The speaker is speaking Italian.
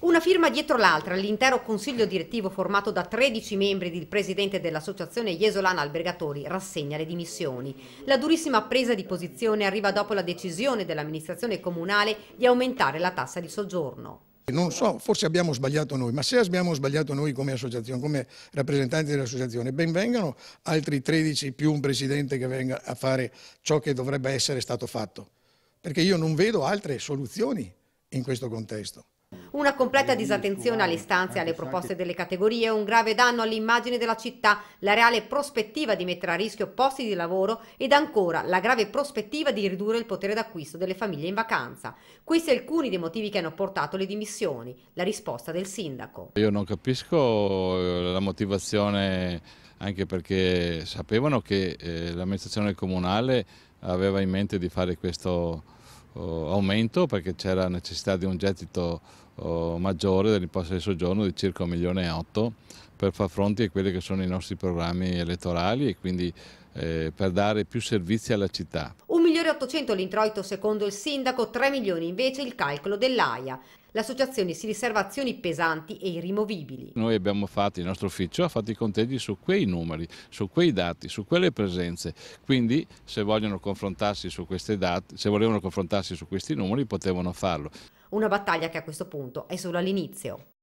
Una firma dietro l'altra, l'intero consiglio direttivo formato da 13 membri del presidente dell'associazione Jesolana Albergatori rassegna le dimissioni. La durissima presa di posizione arriva dopo la decisione dell'amministrazione comunale di aumentare la tassa di soggiorno. Non so, forse abbiamo sbagliato noi, ma se abbiamo sbagliato noi come associazione, come rappresentanti dell'associazione, ben vengano altri 13 più un presidente che venga a fare ciò che dovrebbe essere stato fatto. Perché io non vedo altre soluzioni in questo contesto. Una completa disattenzione alle istanze eh. e alle eh, proposte delle categorie un grave danno all'immagine della città, la reale prospettiva di mettere a rischio posti di lavoro ed ancora la grave prospettiva di ridurre il potere d'acquisto delle famiglie in vacanza. Questi alcuni dei motivi che hanno portato le dimissioni. La risposta del sindaco. Io non capisco eh, la motivazione anche perché sapevano che l'amministrazione comunale aveva in mente di fare questo eh, aumento perché c'era necessità di un gettito eh, maggiore dell'imposta di soggiorno di circa 1 milione e 8 per far fronte a quelli che sono i nostri programmi elettorali e quindi eh, per dare più servizi alla città milioni e 800 l'introito secondo il sindaco, 3 milioni invece il calcolo dell'AIA. L'associazione si riserva azioni pesanti e irrimovibili. Noi abbiamo fatto, il nostro ufficio ha fatto i conteggi su quei numeri, su quei dati, su quelle presenze, quindi se vogliono confrontarsi su queste dati, se volevano confrontarsi su questi numeri potevano farlo. Una battaglia che a questo punto è solo all'inizio.